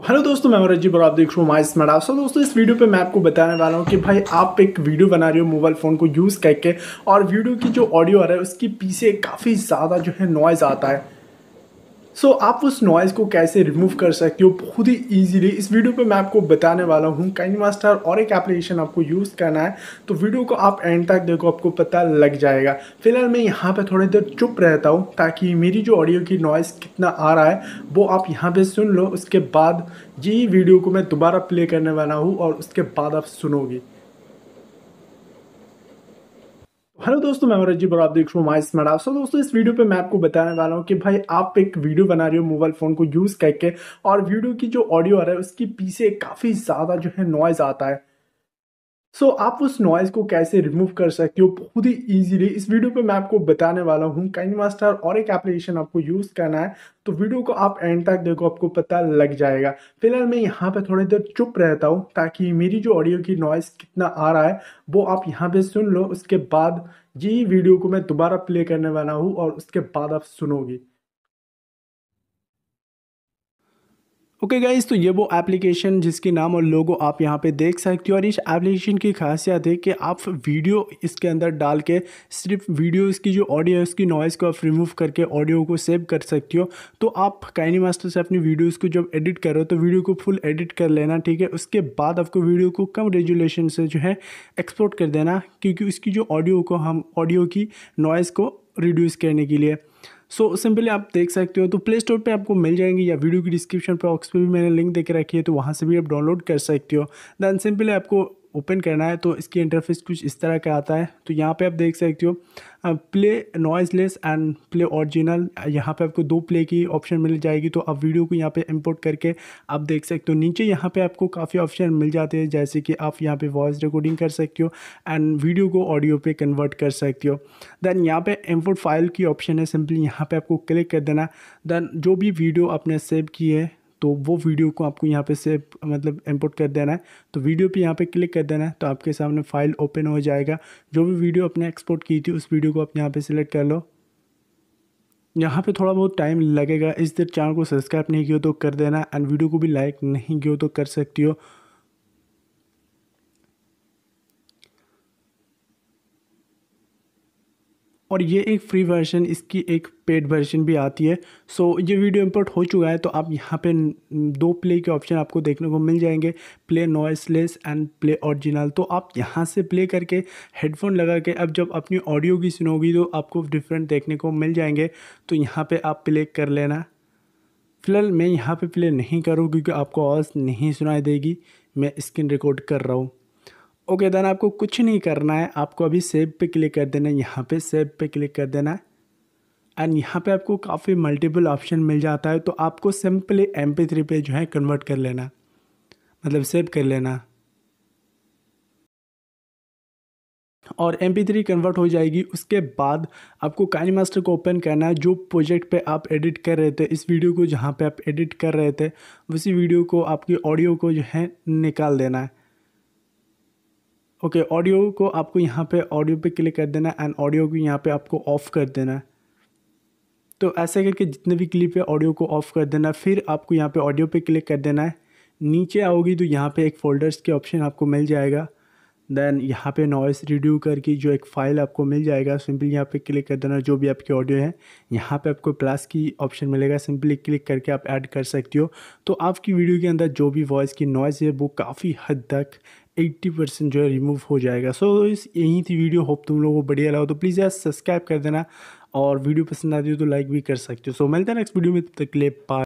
hello दोस्तों मैं जी और आप देख रहा हूँ माई स्मार्ट आप सो तो दोस्तों इस वीडियो पे मैं आपको बताने वाला हूँ कि भाई आप एक वीडियो बना रहे हो मोबाइल फ़ोन को यूज़ करके और वीडियो की जो ऑडियो आ रहा है उसके पीछे काफ़ी ज़्यादा जो है नॉइज़ आता है सो so, आप उस नॉइज़ को कैसे रिमूव कर सकते हो बहुत ही इजीली इस वीडियो पे मैं आपको बताने वाला हूँ कैन मास्टर और एक एप्लीकेशन आपको यूज़ करना है तो वीडियो को आप एंड तक देखो आपको पता लग जाएगा फिलहाल मैं यहाँ पे थोड़ी देर चुप रहता हूँ ताकि मेरी जो ऑडियो की नॉइज़ कितना आ रहा है वो आप यहाँ पर सुन लो उसके बाद ये वीडियो को मैं दोबारा प्ले करने वाला हूँ और उसके बाद आप सुनोगे हेलो दोस्तों मैं रजी और आप देख रहा हूँ माई स्मार्ट आप सो दोस्तों इस वीडियो पे मैं आपको बताने वाला हूँ कि भाई आप एक वीडियो बना रहे हो मोबाइल फ़ोन को यूज़ करके और वीडियो की जो ऑडियो आ रहा है उसके पीछे काफ़ी ज़्यादा जो है नॉइज़ आता है सो so, आप उस नॉइज को कैसे रिमूव कर सकते हो बहुत ही इजीली इस वीडियो पे मैं आपको बताने वाला हूँ कैन मास्टर और एक एप्लीकेशन आपको यूज़ करना है तो वीडियो को आप एंड तक देखो आपको पता लग जाएगा फिलहाल मैं यहाँ पे थोड़ी देर चुप रहता हूँ ताकि मेरी जो ऑडियो की नॉइज़ कितना आ रहा है वो आप यहाँ पे सुन लो उसके बाद ये वीडियो को मैं दोबारा प्ले करने वाला हूँ और उसके बाद आप सुनोगे ओके okay गाइज तो ये वो एप्लीकेशन जिसके नाम और लोगो आप यहाँ पे देख सकते हो और इस एप्लीकेशन की खासियत है कि आप वीडियो इसके अंदर डाल के सिर्फ वीडियो इसकी जो ऑडियो है उसकी नॉइज़ को आप रिमूव करके ऑडियो को सेव कर सकते हो तो आप काइनी मास्टर से अपनी वीडियोज़ को जब एडिट करो तो वीडियो को फुल एडिट कर लेना ठीक है उसके बाद आपको वीडियो को कम रेजुलेशन से जो है एक्सपोर्ट कर देना क्योंकि उसकी जो ऑडियो को हम ऑडियो की नॉइज़ को रिड्यूस करने के लिए सो so, सिंपली आप देख सकते हो तो प्ले स्टोर पर आपको मिल जाएंगे या वीडियो की डिस्क्रिप्शन बॉक्स पर भी मैंने लिंक देकर रखी है तो वहाँ से भी आप डाउनलोड कर सकते हो दैन सिंपली आपको ओपन करना है तो इसकी इंटरफेस कुछ इस तरह का आता है तो यहाँ पे आप देख सकते हो play noiseless and play original यहाँ पे आपको दो प्ले की ऑप्शन मिल जाएगी तो आप वीडियो को यहाँ पे इंपोर्ट करके आप देख सकते हो नीचे यहाँ पे आपको काफ़ी ऑप्शन मिल जाते हैं जैसे कि आप यहाँ पे वॉइस रिकॉर्डिंग कर सकते हो एंड वीडियो को ऑडियो पे कन्वर्ट कर सकते हो देन यहाँ पे इम्पोर्ट फाइल की ऑप्शन है सिंपली यहाँ पर आपको क्लिक कर देना देन जो भी वीडियो आपने सेव की है तो वो वीडियो को आपको यहाँ पे सेव मतलब इंपोर्ट कर देना है तो वीडियो पे यहाँ पे क्लिक कर देना है तो आपके सामने फाइल ओपन हो जाएगा जो भी वीडियो आपने एक्सपोर्ट की थी उस वीडियो को आप यहाँ पे सिलेक्ट कर लो यहाँ पे थोड़ा बहुत टाइम लगेगा इस दिन चैनल को सब्सक्राइब नहीं किया तो कर देना एंड वीडियो को भी लाइक नहीं किया तो कर सकती हो और ये एक फ्री वर्जन इसकी एक पेड वर्जन भी आती है सो so, ये वीडियो इम्पोर्ट हो चुका है तो आप यहाँ पे दो प्ले के ऑप्शन आपको देखने को मिल जाएंगे play noiseless and play original तो आप यहाँ से प्ले करके हेडफोन लगा के अब जब अपनी ऑडियो की सुनोगी तो आपको डिफरेंट देखने को मिल जाएंगे तो यहाँ पर आप प्ले कर लेना फ़िलहाल मैं यहाँ पर प्ले नहीं करूँ क्योंकि आपको आवाज़ नहीं सुनाई देगी मैं स्क्रीन रिकॉर्ड कर रहा हूँ ओके देन आपको कुछ नहीं करना है आपको अभी सेव पे क्लिक कर देना है यहाँ पे सेव पे क्लिक कर देना है एंड यहाँ पे आपको काफ़ी मल्टीपल ऑप्शन मिल जाता है तो आपको सिंपली एम पी थ्री पे जो है कन्वर्ट कर लेना मतलब सेव कर लेना और एम पी थ्री कन्वर्ट हो जाएगी उसके बाद आपको काइनी मास्टर को ओपन करना है जो प्रोजेक्ट पे आप एडिट कर रहे थे इस वीडियो को जहाँ पे आप एडिट कर रहे थे उसी वीडियो को आपकी ऑडियो को जो है निकाल देना है ओके okay, ऑडियो को आपको यहाँ पे ऑडियो पे क्लिक कर देना एंड ऑडियो को यहाँ पे आपको ऑफ़ कर देना है तो ऐसे करके जितने भी क्लिप है ऑडियो को ऑफ़ कर देना फिर आपको यहाँ पे ऑडियो पे क्लिक कर देना है नीचे आओगी तो यहाँ पे एक फ़ोल्डर्स के ऑप्शन आपको मिल जाएगा देन यहाँ पे नॉइस रिड्यू करके जो एक फ़ाइल आपको मिल जाएगा सिंपली यहाँ पे क्लिक कर देना जो भी आपकी ऑडियो है यहाँ पे आपको प्लस की ऑप्शन मिलेगा सिंपली क्लिक करके आप ऐड कर सकती हो तो आपकी वीडियो के अंदर जो भी वॉइस की नॉइज़ है वो काफ़ी हद तक एट्टी परसेंट जो है रिमूव हो जाएगा सो so, इस यहीं थी वीडियो होप तुम लोगों को बढ़िया लगा तो प्लीज़ यार सब्सक्राइब कर देना और वीडियो पसंद आती हो तो लाइक भी कर सकते हो सो so, मिलते हैं नेक्स्ट वीडियो में तब तक ले पा